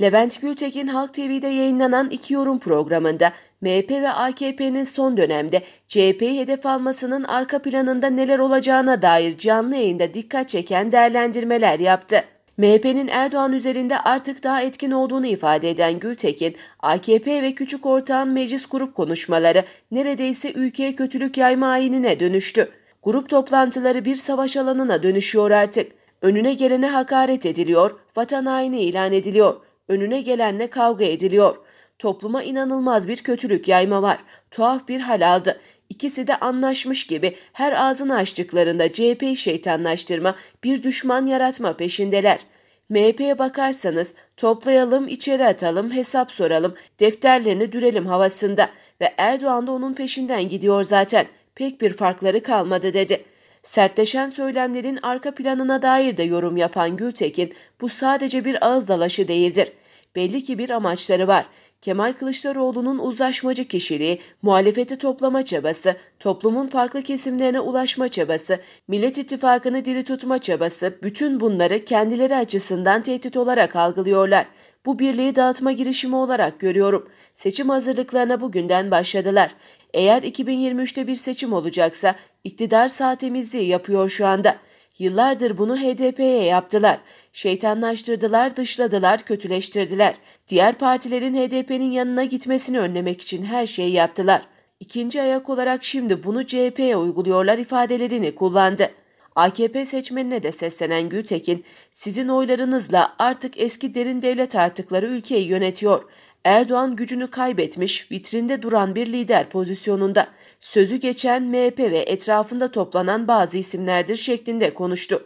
Levent Gültekin Halk TV'de yayınlanan iki yorum programında MHP ve AKP'nin son dönemde CHP'yi hedef almasının arka planında neler olacağına dair canlı yayında dikkat çeken değerlendirmeler yaptı. MHP'nin Erdoğan üzerinde artık daha etkin olduğunu ifade eden Gültekin, AKP ve küçük ortağın meclis grup konuşmaları neredeyse ülkeye kötülük yayma ayinine dönüştü. Grup toplantıları bir savaş alanına dönüşüyor artık. Önüne gelene hakaret ediliyor, vatan haini ilan ediliyor önüne gelenle kavga ediliyor. Topluma inanılmaz bir kötülük yayma var. Tuhaf bir hal aldı. İkisi de anlaşmış gibi her ağzını açtıklarında CHP'yi şeytanlaştırma, bir düşman yaratma peşindeler. MHP'ye bakarsanız toplayalım, içeri atalım, hesap soralım, defterlerini dürelim havasında ve Erdoğan da onun peşinden gidiyor zaten. Pek bir farkları kalmadı dedi.'' Sertleşen söylemlerin arka planına dair de yorum yapan Gültekin bu sadece bir ağız dalaşı değildir. Belli ki bir amaçları var. Kemal Kılıçdaroğlu'nun uzlaşmacı kişiliği, muhalefeti toplama çabası, toplumun farklı kesimlerine ulaşma çabası, Millet İttifakı'nı diri tutma çabası bütün bunları kendileri açısından tehdit olarak algılıyorlar. Bu birliği dağıtma girişimi olarak görüyorum. Seçim hazırlıklarına bugünden başladılar. Eğer 2023'te bir seçim olacaksa iktidar sağ temizliği yapıyor şu anda. Yıllardır bunu HDP'ye yaptılar. Şeytanlaştırdılar, dışladılar, kötüleştirdiler. Diğer partilerin HDP'nin yanına gitmesini önlemek için her şeyi yaptılar. İkinci ayak olarak şimdi bunu CHP'ye uyguluyorlar ifadelerini kullandı. AKP seçmenine de seslenen Gültekin, sizin oylarınızla artık eski derin devlet artıkları ülkeyi yönetiyor. Erdoğan gücünü kaybetmiş, vitrinde duran bir lider pozisyonunda. Sözü geçen MHP ve etrafında toplanan bazı isimlerdir şeklinde konuştu.